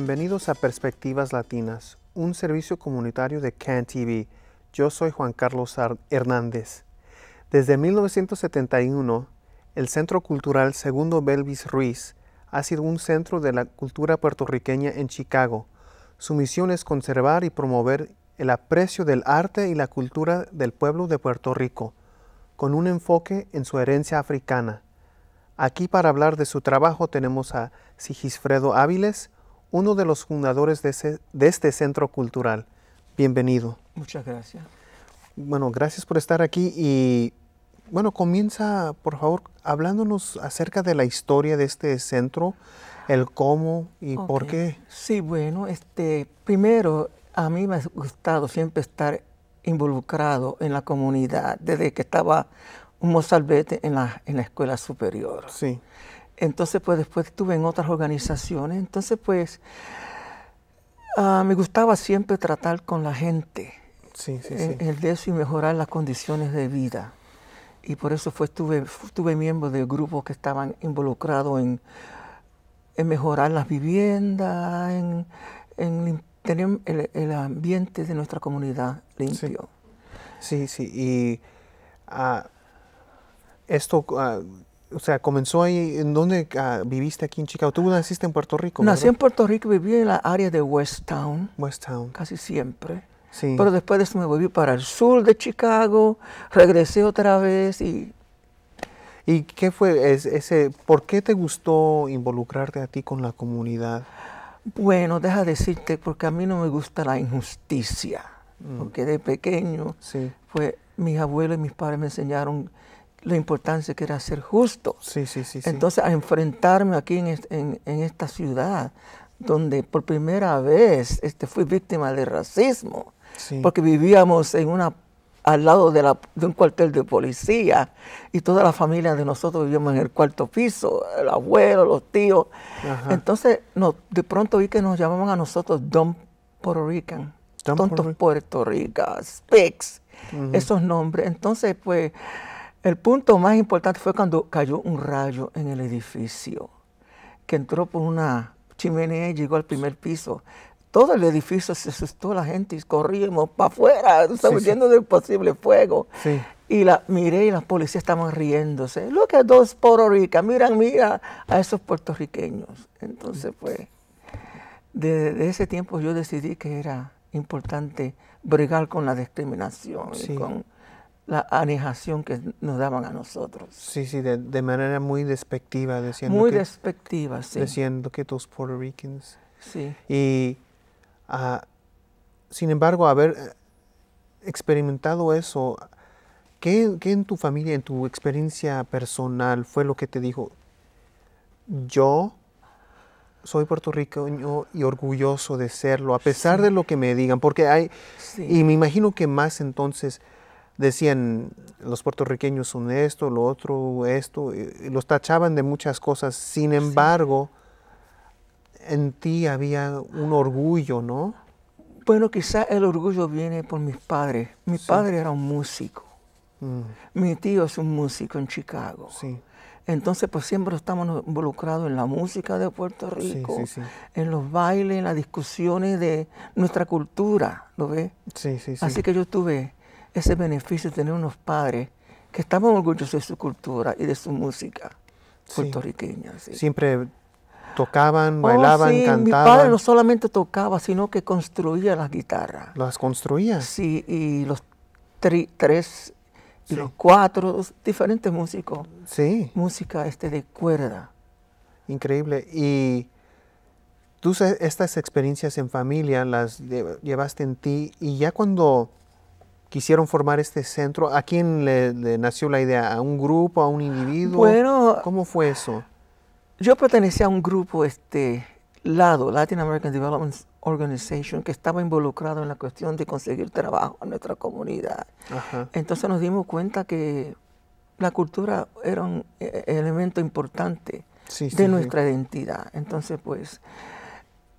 Bienvenidos a Perspectivas Latinas, un servicio comunitario de CAN TV. Yo soy Juan Carlos Hernández. Desde 1971, el Centro Cultural Segundo Belvis Ruiz ha sido un centro de la cultura puertorriqueña en Chicago. Su misión es conservar y promover el aprecio del arte y la cultura del pueblo de Puerto Rico, con un enfoque en su herencia africana. Aquí para hablar de su trabajo tenemos a Sigisfredo Áviles, uno de los fundadores de, de este centro cultural. Bienvenido. Muchas gracias. Bueno, gracias por estar aquí y bueno, comienza por favor hablándonos acerca de la historia de este centro, el cómo y por qué. Sí, bueno, este, primero a mí me ha gustado siempre estar involucrado en la comunidad desde que estaba un mozalbete en la, en la escuela superior. Sí. Entonces, pues después estuve en otras organizaciones. Entonces, pues ah, me gustaba siempre tratar con la gente. Sí, eh, sí, El de eso y mejorar las condiciones de vida. Y por eso fue, estuve, estuve miembro de grupos que estaban involucrados en, mejorar las viviendas, en, tener el, ambiente de nuestra comunidad limpio. Sí, sí. Y ah, esto... Ah, o sea, comenzó ahí, ¿en dónde ah, viviste aquí en Chicago? Tú naciste en Puerto Rico. Nací en Puerto Rico, viví en la área de West Town. West Town. Casi siempre. Sí. Pero después de eso me volví para el sur de Chicago, regresé otra vez y... ¿Y qué fue ese, por qué te gustó involucrarte a ti con la comunidad? Bueno, deja decirte, porque a mí no me gusta la injusticia, mm. porque de pequeño, sí. mis abuelos y mis padres me enseñaron la importancia que era ser justo. Entonces, a enfrentarme aquí en, esta ciudad, donde por primera vez este, fui víctima de racismo, porque vivíamos en una al lado de, la, un cuartel de policía y toda la familia de nosotros vivíamos en el cuarto piso, el abuelo, los tíos. Entonces, de pronto vi que nos llamaban a nosotros Don Puerto Rican, tontos Puerto, Rico. Speaks, esos nombres. Entonces, pues el punto más importante fue cuando cayó un rayo en el edificio, que entró por una chimenea y llegó al primer piso. Todo el edificio se asustó la gente y corrimos para afuera, estamos del posible fuego. Y la miré y las policías estaban riéndose. Look at dos Puerto Rican, mira, mira a esos puertorriqueños. Entonces, pues, desde de ese tiempo yo decidí que era importante bregar con la discriminación con la anejación que nos daban a nosotros. Sí, sí, de, manera muy despectiva, diciendo muy despectiva, sí. Diciendo que los puertorriqueños. Sí. Y, ah, sin embargo, haber eh, experimentado eso, ¿qué, en tu familia, en tu experiencia personal, fue lo que te dijo? Yo soy puertorriqueño y orgulloso de serlo, a pesar de lo que me digan, porque hay, y me imagino que más entonces decían los puertorriqueños son esto, lo otro, esto, y los tachaban de muchas cosas, sin embargo, en ti había un orgullo, ¿no? Bueno, quizás el orgullo viene por mis padres. Mi padre era un músico. Mm. Mi tío es un músico en Chicago. Sí. Entonces, pues siempre estamos involucrados en la música de Puerto Rico, en los bailes, en las discusiones de nuestra cultura, ¿lo ves? Sí, sí, sí. Así que yo estuve ese beneficio de tener unos padres que estaban orgullosos de su cultura y de su música puertorriqueña. Siempre tocaban, oh, bailaban, oh, sí. Mi padre no solamente tocaba, sino que construía las guitarras. ¿Las construía? Sí, y los tres y los cuatro, diferentes músicos. Sí. Música este, de cuerda. Increíble. Y tú estas experiencias en familia las llevaste en ti y ya cuando quisieron formar este centro? ¿A quién le, nació la idea? ¿A un grupo, a un individuo? Bueno, ¿cómo fue eso? Yo pertenecía a un grupo, este, LADO, Latin American Development Organization, que estaba involucrado en la cuestión de conseguir trabajo en nuestra comunidad. Entonces nos dimos cuenta que la cultura era un eh, elemento importante de nuestra identidad. Entonces, pues,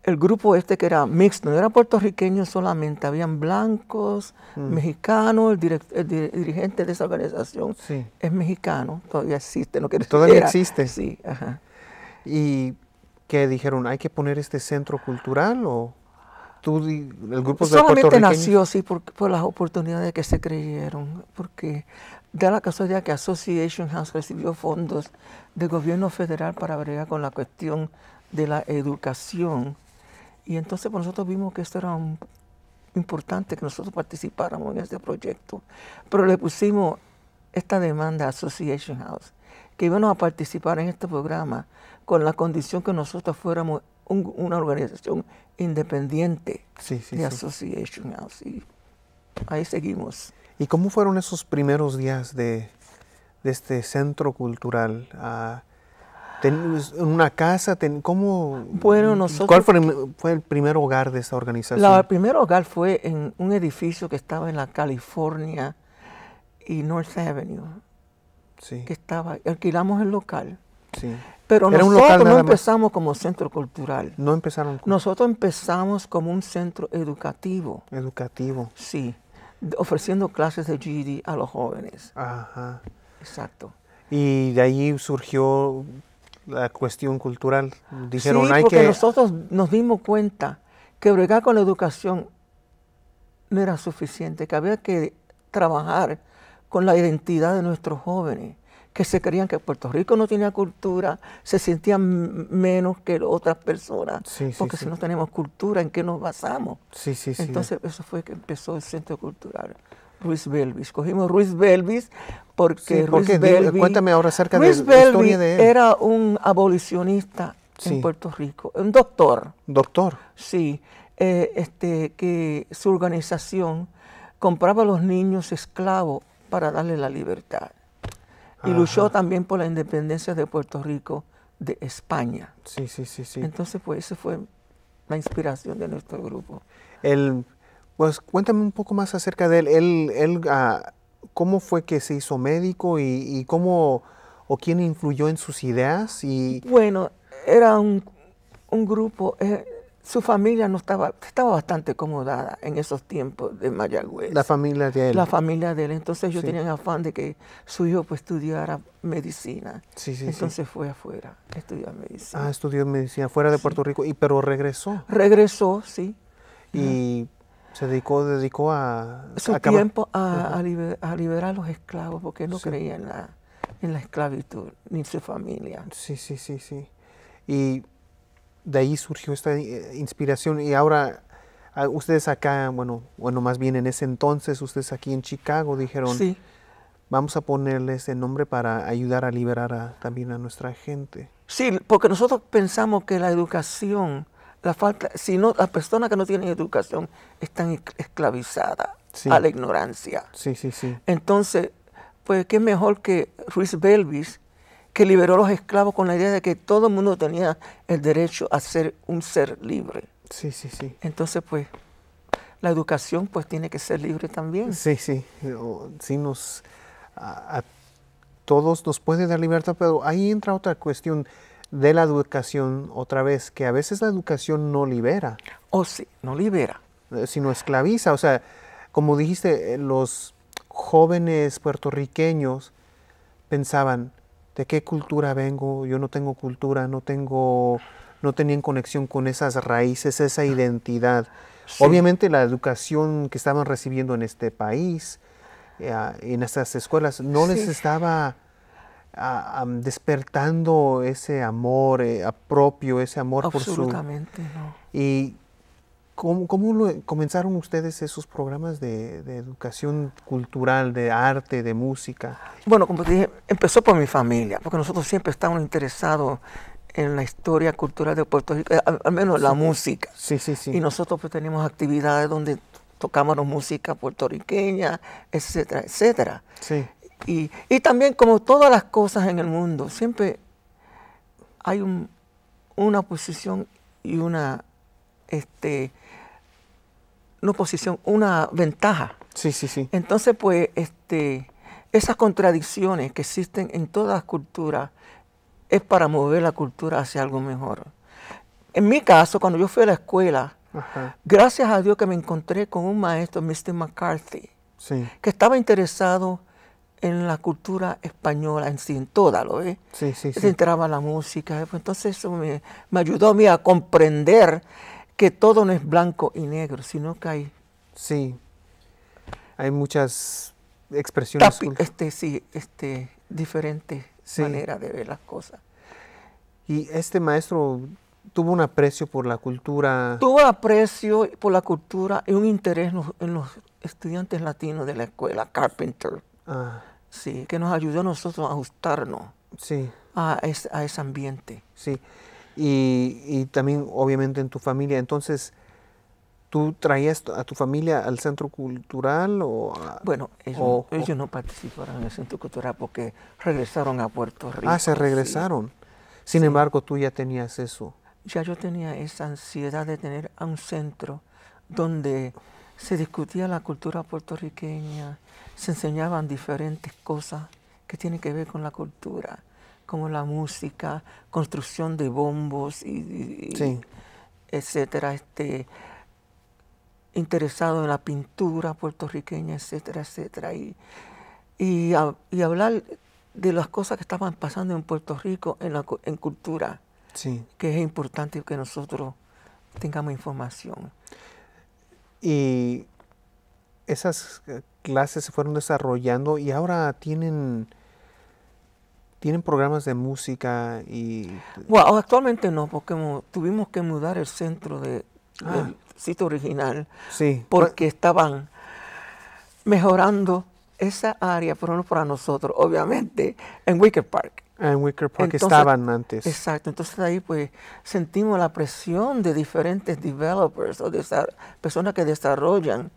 el grupo este que era mixto, no era puertorriqueño solamente, habían blancos, mm. mexicanos, el, dirigente de esa organización es mexicano, todavía existe, no quiere Todavía existe. Sí, ajá. ¿Y qué dijeron? ¿Hay que poner este centro cultural o tú, el grupo de Solamente nació, sí, por, las oportunidades que se creyeron, porque da la casualidad que Association House recibió fondos del gobierno federal para bregar con la cuestión de la educación y entonces pues, nosotros vimos que esto era importante, que nosotros participáramos en este proyecto. Pero le pusimos esta demanda a Association House, que íbamos a participar en este programa con la condición que nosotros fuéramos una organización independiente de Association House. Y ahí seguimos. ¿Y cómo fueron esos primeros días de, este centro cultural? a en pues, ¿Una casa? ¿Cómo? Bueno, mm, nosotros, ¿Cuál fue, el primer hogar de esa organización? el primer hogar fue en un edificio que estaba en la California y North Avenue. Sí. Que estaba, alquilamos el local. Sí. Pero nosotros no empezamos como centro cultural. No empezaron. Nosotros empezamos como un centro educativo. Educativo. Sí, ofreciendo clases de GED a los jóvenes. Ajá. Exacto. Y de ahí surgió la cuestión cultural. Dijeron, porque que... nosotros nos dimos cuenta que bregar con la educación no era suficiente, que había que trabajar con la identidad de nuestros jóvenes, que se creían que Puerto Rico no tenía cultura, se sentían menos que otras personas, porque si no tenemos cultura, ¿en qué nos basamos? Sí, sí, Entonces eso fue que empezó el Centro Cultural. Luis Belvis. Cogimos Ruiz Belvis porque, Belvis, cuéntame ahora acerca de la historia de era un abolicionista en Puerto Rico, un doctor. Doctor. Sí, eh, este, que su organización compraba a los niños esclavos para darle la libertad. Y luchó también por la independencia de Puerto Rico de España. Sí, sí, sí, sí. Entonces, pues, eso fue la inspiración de nuestro grupo. El, pues cuéntame un poco más acerca de él. él, él ah, ¿Cómo fue que se hizo médico y, cómo o quién influyó en sus ideas? Y... Bueno, era un, grupo. Eh, su familia no estaba, estaba bastante acomodada en esos tiempos de Mayagüez. La familia de él. La familia de él. Entonces ellos tenían afán de que su hijo pues, estudiara medicina. Sí, Entonces fue afuera, estudió medicina. Ah, estudió medicina, fuera de Puerto Rico. Y pero regresó. Regresó, sí. Y se dedicó, dedicó a... Su tiempo a, liberar a los esclavos, porque no creía en la, esclavitud, ni su familia. Sí, sí, sí, sí. Y de ahí surgió esta eh, inspiración. Y ahora ah, ustedes acá, bueno, bueno, más bien en ese entonces, ustedes aquí en Chicago dijeron... Sí. Vamos a ponerle ese nombre para ayudar a liberar también a nuestra gente. Sí, porque nosotros pensamos que la educación la falta, si no, las personas que no tienen educación están esclavizadas a la ignorancia. Sí, sí, sí. Entonces, pues qué mejor que Ruiz Belvis, que liberó a los esclavos con la idea de que todo el mundo tenía el derecho a ser un ser libre. Sí, sí, sí. Entonces, pues, la educación pues tiene que ser libre también. Sí, sí. si nos... a todos nos puede dar libertad, pero ahí entra otra cuestión de la educación otra vez, que a veces la educación no libera. Oh, sí, no libera. Eh, sino esclaviza. O sea, como dijiste, eh, los jóvenes puertorriqueños pensaban, ¿de qué cultura vengo? Yo no tengo cultura, no tengo, no tenían conexión con esas raíces, esa ah, identidad. Obviamente la educación que estaban recibiendo en este país, eh, en estas escuelas, no les estaba Mm, despertando ese amor eh, propio, ese amor por su... Absolutamente, ¿Y cómo, comenzaron ustedes esos programas de, educación cultural, de arte, de música? Bueno, como te dije, empezó por mi familia, porque nosotros siempre estábamos interesados en la historia cultural de Puerto Rico, eh, al, menos la música. Sí, sí, sí. Y nosotros pues tenemos actividades donde tocábamos música puertorriqueña, etcétera, etcétera. Sí. Y, y, también como todas las cosas en el mundo, siempre hay una posición y una, este, no posición, una ventaja. Sí, sí, sí. Entonces, pues, este, esas contradicciones que existen en todas las culturas es para mover la cultura hacia algo mejor. En mi caso, cuando yo fui a la escuela, gracias a Dios que me encontré con un maestro, Mr. McCarthy, que estaba interesado en la cultura española en sí, en toda, ¿lo ves? Se entraba la música, eh, pues, entonces eso me, ayudó a mí a comprender que todo no es blanco y negro, sino que hay... Sí, hay muchas expresiones. este, sí, este, diferentes maneras de ver las cosas. Y este maestro tuvo un aprecio por la cultura. Tuvo aprecio por la cultura y un interés en los, estudiantes latinos de la escuela Carpenter. Ah. Sí, que nos ayudó a nosotros a ajustarnos sí. a, ese ambiente. Sí, y, y, también obviamente en tu familia. Entonces, ¿tú traías a tu familia al centro cultural? o Bueno, ellos, ellos no participaron en el centro cultural porque regresaron a Puerto Rico. Ah, se regresaron. Sin embargo, tú ya tenías eso. Ya yo tenía esa ansiedad de tener a un centro donde se discutía la cultura puertorriqueña, se enseñaban diferentes cosas que tienen que ver con la cultura, como la música, construcción de bombos, y, etcétera, este, interesado en la pintura puertorriqueña, etcétera, etcétera. Y, hablar de las cosas que estaban pasando en Puerto Rico en, en cultura, sí. que es importante que nosotros tengamos información. Y esas eh, clases se fueron desarrollando y ahora tienen tienen programas de música y actualmente no porque tuvimos que mudar el centro de, ah. del sitio original sí porque estaban mejorando esa área fueron para nosotros, obviamente, en Wicker Park. En Wicker Park estaban antes. Exacto, entonces ahí pues sentimos la presión de diferentes developers o de esas personas que desarrollan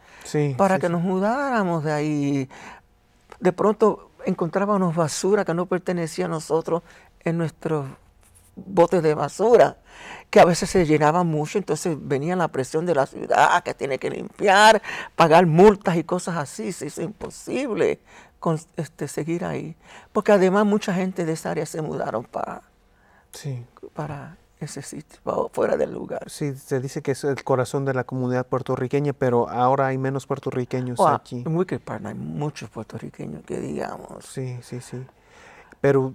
para que nos mudáramos de ahí. De pronto encontrábamos basura que no pertenecía a nosotros en nuestros botes de basura que a veces se llenaba mucho, entonces venía la presión de la ciudad que tiene que limpiar, pagar multas y cosas así, se hizo imposible este, seguir ahí, porque además mucha gente de esa área se mudaron para, para ese sitio, fuera del lugar. Sí, se dice que es el corazón de la comunidad puertorriqueña, pero ahora hay menos puertorriqueños aquí. En que Park hay muchos puertorriqueños que digamos. Sí, sí, sí. Pero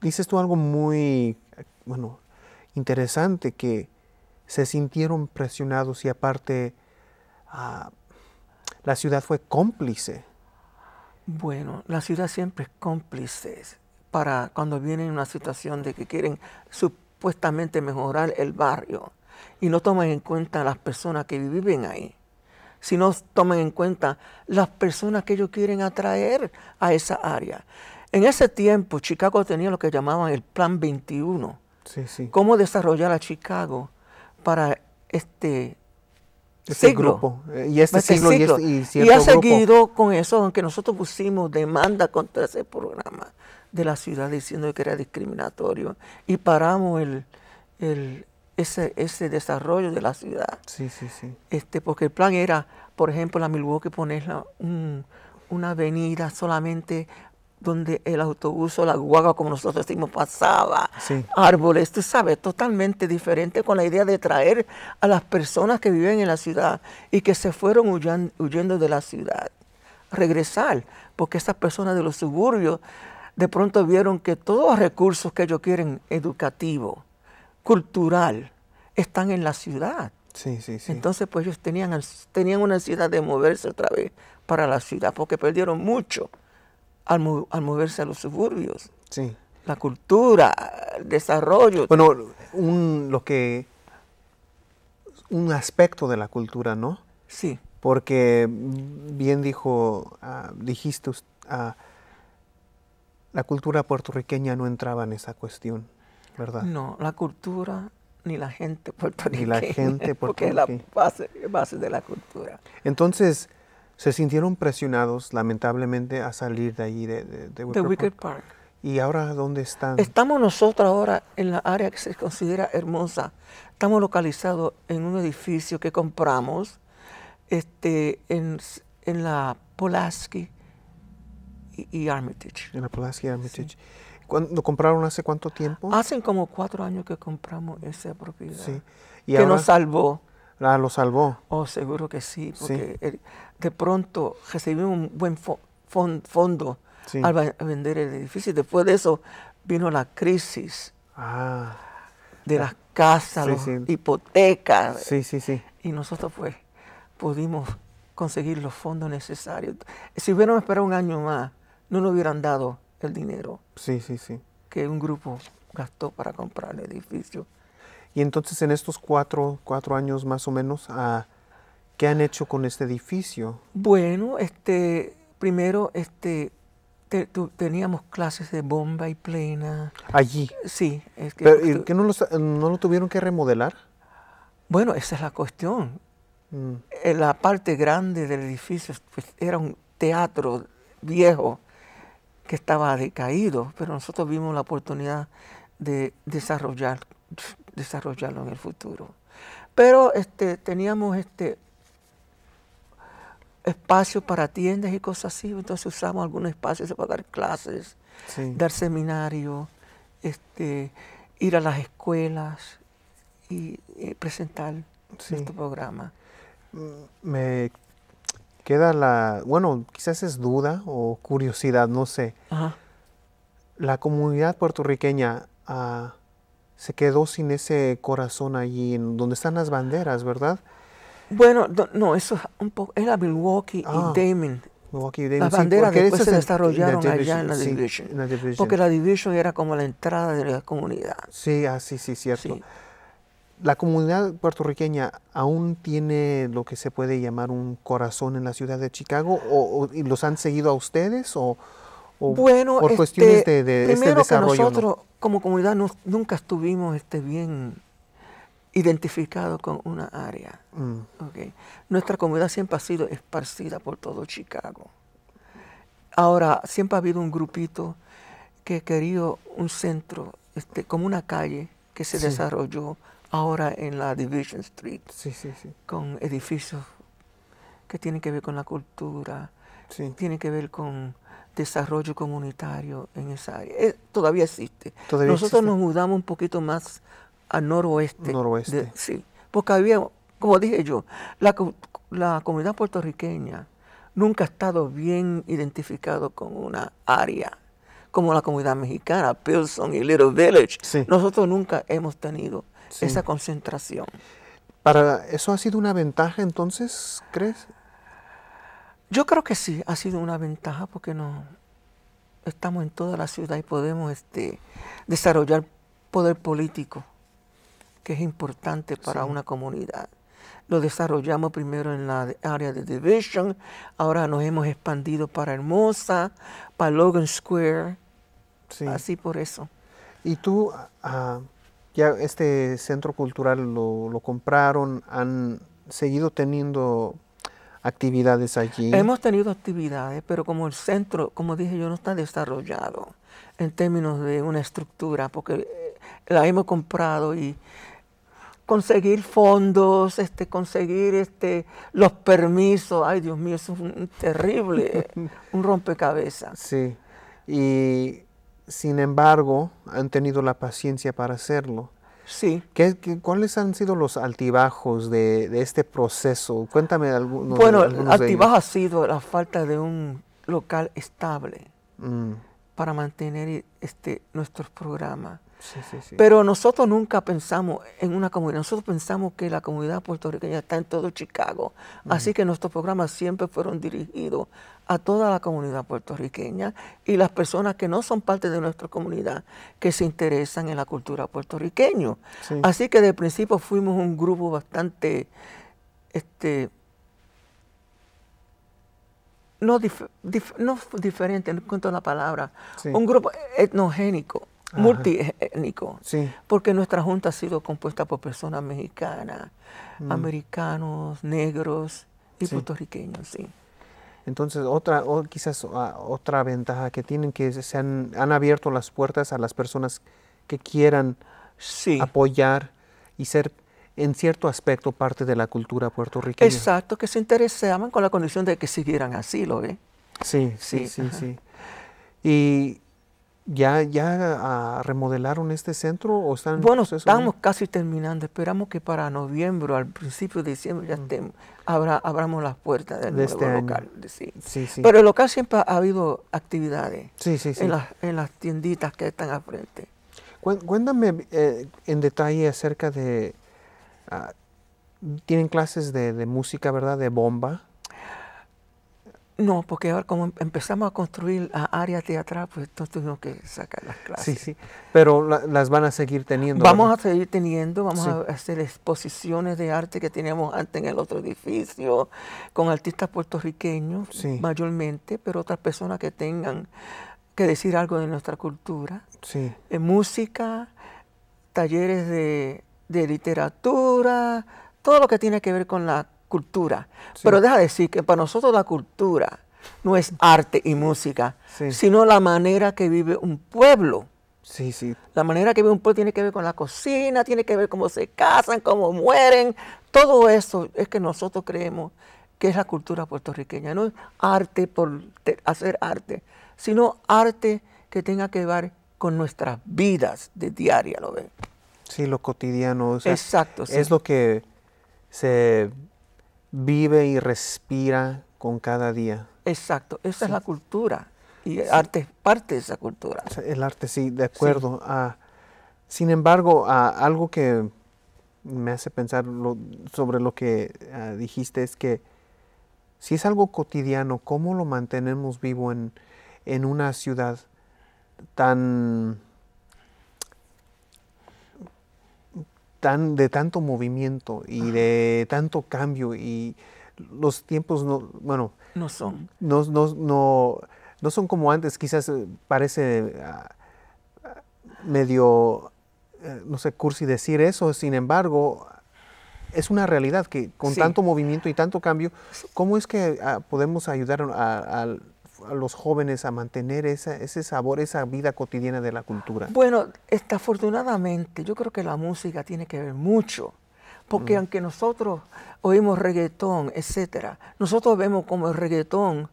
dices tú algo muy bueno, interesante que se sintieron presionados y aparte ah, la ciudad fue cómplice. Bueno, la ciudad siempre es cómplice para cuando vienen una situación de que quieren supuestamente mejorar el barrio y no toman en cuenta las personas que viven ahí, sino toman en cuenta las personas que ellos quieren atraer a esa área. En ese tiempo, Chicago tenía lo que llamaban el Plan 21, Cómo desarrollar a Chicago para este, este siglo. Grupo. Eh, y este, este, siglo, y, este, y ha seguido con eso, aunque nosotros pusimos demanda contra ese programa de la ciudad diciendo que era discriminatorio y paramos el, el ese, ese desarrollo de la ciudad. Sí, sí, sí. Este, porque el plan era, por ejemplo, la Milwaukee ponerla una avenida solamente donde el autobús o la guagua, como nosotros decimos, pasaba, árboles, tú sabes, totalmente diferente con la idea de traer a las personas que viven en la ciudad y que se fueron huyendo de la ciudad, regresar, porque esas personas de los suburbios de pronto vieron que todos los recursos que ellos quieren, educativo, cultural, están en la ciudad. Entonces, pues ellos tenían, tenían una ansiedad de moverse otra vez para la ciudad, porque perdieron mucho al, moverse a los suburbios. Sí. La cultura, el desarrollo. Bueno, un, lo que, un aspecto de la cultura, ¿no? Sí. Porque bien dijo, ah, dijiste, ah, la cultura puertorriqueña no entraba en esa cuestión, ¿verdad? No, la cultura ni la gente puertorriqueña. Ni la gente puertorriqueña. Porque es la base, base de la cultura. Entonces, se sintieron presionados, lamentablemente, a salir de ahí, de, de, de Park. ¿Y ahora dónde están? Estamos nosotros ahora en la área que se considera hermosa. Estamos localizados en un edificio que compramos este, en, en la Polaski y, Armitage. En la Pulaski Armitage. ¿Lo compraron hace cuánto tiempo? Hacen como cuatro años que compramos esa propiedad. ¿Y que nos salvó lo salvó. Oh, seguro que sí, porque eh, de pronto recibimos un buen fondo al vender el edificio. Después de eso vino la crisis ah. de las casas, hipotecas. Sí, sí, sí. Y nosotros pues pudimos conseguir los fondos necesarios. Si hubiéramos esperado un año más, no nos hubieran dado el dinero. Sí, sí, sí. Que un grupo gastó para comprar el edificio. Y entonces en estos cuatro, cuatro años más o menos, ah, ¿qué han hecho con este edificio? Bueno, este, primero este, teníamos clases de bomba y plena. ¿Allí? Sí. Pero, ¿y, no, lo tuvieron que remodelar? Bueno, esa es la cuestión. Mm. Eh, la parte grande del edificio pues, era un teatro viejo que estaba decaído, pero nosotros vimos la oportunidad de desarrollar desarrollarlo en el futuro. Pero este, teníamos este, espacios para tiendas y cosas así, entonces usamos algunos espacios para dar clases, dar seminarios, este, ir a las escuelas y, eh, presentar este programa. Mm, me queda la, bueno, quizás es duda o curiosidad, no sé. La comunidad puertorriqueña... ha se quedó sin ese corazón allí, en donde están las banderas, ¿verdad? Bueno, no, eso es un poco, era Milwaukee y ah, Damon. Milwaukee y Damon. Las banderas después se desarrollaron allá en la, division, Porque la Division era como la entrada de la comunidad. Sí, así, ah, sí, cierto. La comunidad puertorriqueña aún tiene lo que se puede llamar un corazón en la ciudad de Chicago, o, y los han seguido a ustedes, o bueno, por este, cuestiones de, este primero desarrollo? Que nosotros como comunidad nunca estuvimos este, bien identificados con una área. Mm. Nuestra comunidad siempre ha sido esparcida por todo Chicago. Ahora, siempre ha habido un grupito que quería un centro, como una calle que se desarrolló ahora en la Division Street, sí, sí, con edificios que tienen que ver con la cultura, tienen que ver con desarrollo comunitario en esa área. Eh, todavía existe. Nosotros nos mudamos un poquito más al noroeste. sí, porque había, como dije yo, la, comunidad puertorriqueña nunca ha estado bien identificado con una área como la comunidad mexicana, Pilsen y Little Village. Nosotros nunca hemos tenido esa concentración. Para eso ha sido una ventaja entonces, ¿crees? Yo creo que sí, ha sido una ventaja porque no estamos en toda la ciudad y podemos este, desarrollar poder político, que es importante para una comunidad. Lo desarrollamos primero en la área de Division, ahora nos hemos expandido para Hermosa, para Logan Square, así por eso. ¿Y tú, ah, ya este centro cultural lo compraron, han seguido teniendo actividades allí? Hemos tenido actividades, pero como el centro, como dije yo, no está desarrollado en términos de una estructura, porque eh, la hemos comprado y conseguir fondos, este, conseguir este, los permisos, ay Dios mío, es un terrible, eh, un rompecabezas. Sí, y sin embargo han tenido la paciencia para hacerlo. Sí. cuáles han sido los altibajos de, este proceso? Cuéntame algunos. Bueno, el altibajo ha sido la falta de un local estable mm. para mantener este, nuestros programas. Pero nosotros nunca pensamos en una comunidad, nosotros pensamos que la comunidad puertorriqueña está en todo Chicago, así que nuestros programas siempre fueron dirigidos a toda la comunidad puertorriqueña y las personas que no son parte de nuestra comunidad que se interesan en la cultura puertorriqueña. Así que de principio fuimos un grupo bastante, este, no, no diferente, no encuentro la palabra, un grupo etnogénico multiétnico, sí. porque nuestra junta ha sido compuesta por personas mexicanas, mm. americanos, negros y puertorriqueños, sí. Entonces, otra, quizás ah, otra ventaja que tienen que se han, abierto las puertas a las personas que quieran apoyar y ser en cierto aspecto parte de la cultura puertorriqueña. Exacto, que se interesaban con la condición de que siguieran así, ¿lo ve? sí, sí, sí. sí. Y ¿Ya, ya remodelaron este centro o están Bueno, estamos casi terminando. Esperamos que para noviembre, al principio de diciembre, ya estemos, abramos las puertas del nuevo este local. Sí. Pero el local siempre ha habido actividades en las, en, las, tienditas que están al frente. Cuéntame eh, en detalle acerca de... Ah, tienen clases de, de música, ¿verdad? De bomba. No, porque ahora como em-, empezamos a construir áreas área teatral, pues entonces tuvimos que sacar las clases. Sí, sí, pero las van a seguir teniendo. Vamos a seguir teniendo, vamos a hacer exposiciones de arte que teníamos antes en el otro edificio, con artistas puertorriqueños mayormente, pero otras personas que tengan que decir algo de nuestra cultura. Sí. Eh, música, talleres de, de literatura, todo lo que tiene que ver con la cultura. Pero deja de decir que para nosotros la cultura no es arte y música, sino la manera que vive un pueblo. Sí, sí. La manera que vive un pueblo tiene que ver con la cocina, tiene que ver cómo se casan, cómo mueren. Todo eso es que nosotros creemos que es la cultura puertorriqueña. No es arte por hacer arte, sino arte que tenga que ver con nuestras vidas de diaria, ¿lo ven. Sí, lo cotidiano. Exacto. Es lo que se vive y respira con cada día. Exacto, esa es la cultura y el arte es parte de esa cultura. El arte, sí, de acuerdo. Ah, sin embargo, ah, algo que me hace pensar sobre lo que ah, dijiste es que si es algo cotidiano, ¿cómo lo mantenemos vivo en una ciudad tan de tanto movimiento y de tanto cambio y los tiempos no, bueno, no son. No, no, no, son como antes, quizás eh, parece ah, medio, eh, no sé, cursi decir eso, sin embargo, es una realidad que con tanto movimiento y tanto cambio, ¿cómo es que ah, podemos ayudar al a los jóvenes a mantener ese sabor, esa vida cotidiana de la cultura? Bueno, afortunadamente, yo creo que la música tiene que ver mucho porque mm. aunque nosotros oímos reggaetón, etcétera, nosotros vemos como el reggaetón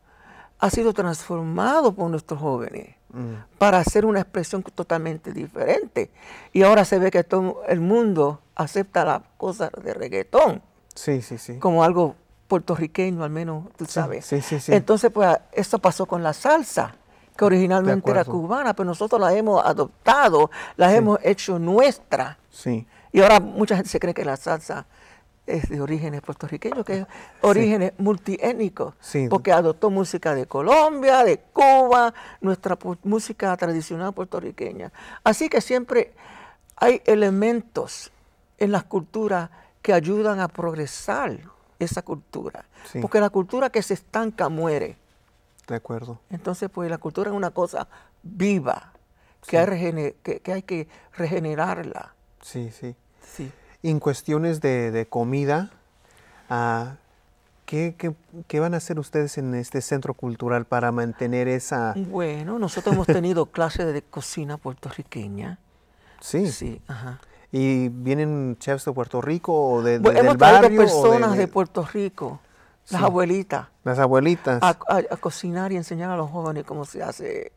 ha sido transformado por nuestros jóvenes mm. para hacer una expresión totalmente diferente. Y ahora se ve que todo el mundo acepta las cosas de reggaetón sí, sí, sí. como algo puertorriqueño al menos, tú sabes. Entonces, pues eso pasó con la salsa, que originalmente era cubana, pero nosotros la hemos adoptado, la hemos hecho nuestra. Sí. Y ahora mucha gente se cree que la salsa es de orígenes puertorriqueños, que es orígenes multiétnicos, porque adoptó música de Colombia, de Cuba, nuestra música tradicional puertorriqueña. Así que siempre hay elementos en las culturas que ayudan a progresar esa cultura. Porque la cultura que se estanca muere. De acuerdo. Entonces, pues la cultura es una cosa viva, que, hay, que, regenerarla. Sí, sí. Sí. En cuestiones de, comida, ah, ¿qué, van a hacer ustedes en este centro cultural para mantener esa...? Bueno, nosotros hemos tenido clases de cocina puertorriqueña. Sí. Sí, ajá y vienen chefs de Puerto Rico o de, del personas de, Puerto Rico, las abuelitas. Las abuelitas. A, cocinar y enseñar a los jóvenes cómo se hace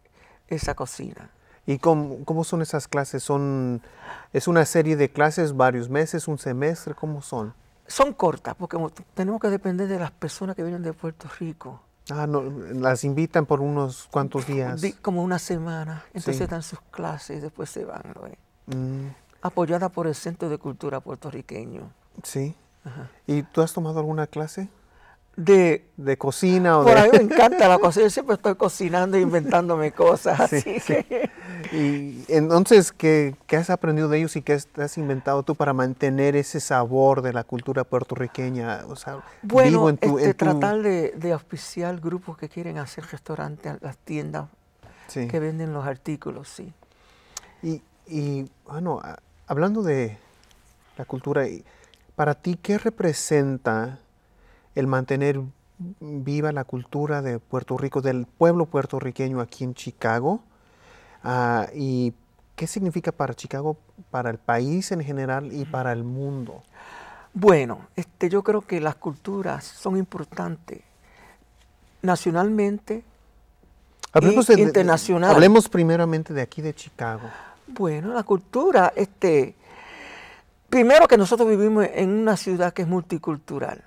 esa cocina. ¿Y cómo, son esas clases? ¿Son, ¿Es una serie de clases, varios meses, un semestre? ¿Cómo son? Son cortas, porque tenemos que depender de las personas que vienen de Puerto Rico. Ah, las invitan por unos cuantos días. Como una semana. Entonces dan sus clases y después se van apoyada por el Centro de Cultura Puertorriqueño. Sí. ¿Y tú has tomado alguna clase? De, de cocina o por de... a mí me encanta la cocina, yo siempre estoy cocinando e inventándome cosas. Y entonces, ¿qué, has aprendido de ellos y qué has inventado tú para mantener ese sabor de la cultura puertorriqueña? O sea, vivo en tu, este, tratar de, de, auspiciar grupos que quieren hacer restaurantes, las tiendas que venden los artículos, sí. Y, y bueno, hablando de la cultura, para ti, ¿qué representa el mantener viva la cultura de Puerto Rico, del pueblo puertorriqueño aquí en Chicago? Ah, ¿Y qué significa para Chicago, para el país en general y para el mundo? Bueno, este, yo creo que las culturas son importantes nacionalmente Hablemos e internacional. hablemos primeramente de aquí de Chicago. Bueno, la cultura, este, primero que nosotros vivimos en una ciudad que es multicultural.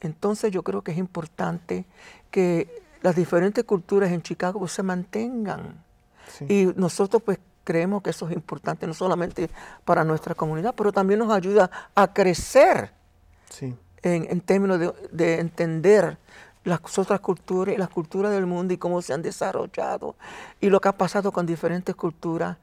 Entonces yo creo que es importante que las diferentes culturas en Chicago pues, se mantengan. Y nosotros pues creemos que eso es importante no solamente para nuestra comunidad, pero también nos ayuda a crecer en, términos de, de entender las otras culturas y las culturas del mundo y cómo se han desarrollado y lo que ha pasado con diferentes culturas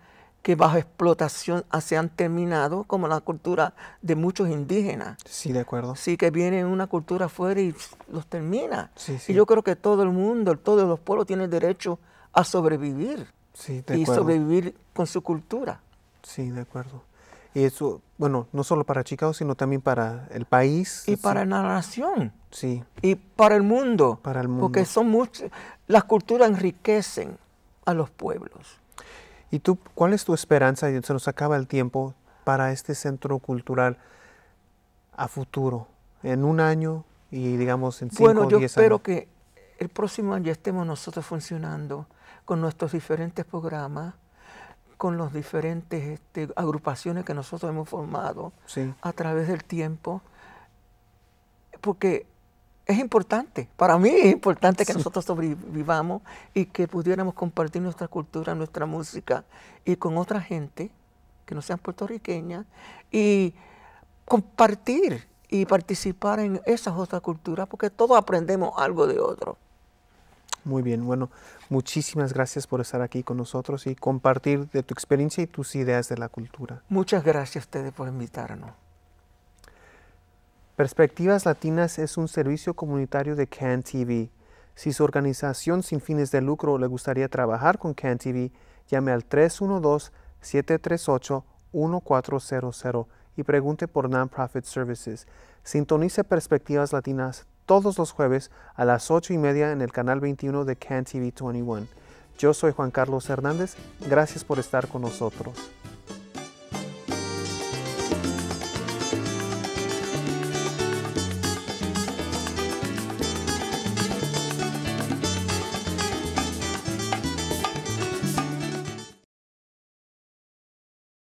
que bajo explotación se han terminado, como la cultura de muchos indígenas. Sí, de acuerdo. Sí, que viene una cultura afuera y los termina. Sí, Y yo creo que todo el mundo, todos los pueblos tienen derecho a sobrevivir. Sí, de y sobrevivir con su cultura. Sí, de acuerdo. Y eso, bueno, no solo para Chicago, sino también para el país. Y para la nación. Sí. Y para el mundo. Para el mundo. Porque son muchos, las culturas enriquecen a los pueblos. ¿Y tú cuál es tu esperanza? Se nos acaba el tiempo para este centro cultural a futuro, en un año y digamos en cinco o diez años. Bueno, yo espero que el próximo año estemos nosotros funcionando con nuestros diferentes programas, con las diferentes este, agrupaciones que nosotros hemos formado a través del tiempo, porque es importante, para mí es importante que nosotros sobrevivamos y que pudiéramos compartir nuestra cultura, nuestra música y con otra gente que no sean puertorriqueñas y compartir y participar en esas otras culturas porque todos aprendemos algo de otro. Muy bien, bueno, muchísimas gracias por estar aquí con nosotros y compartir de tu experiencia y tus ideas de la cultura. Muchas gracias a ustedes por invitarnos. Perspectivas Latinas es un servicio comunitario de CAN TV. Si su organización sin fines de lucro le gustaría trabajar con CAN TV, llame al 312-738-1400 y pregunte por Nonprofit Services. Sintonice Perspectivas Latinas todos los jueves a las 8 y media en el canal 21 de CAN TV 21. Yo soy Juan Carlos Hernández. Gracias por estar con nosotros.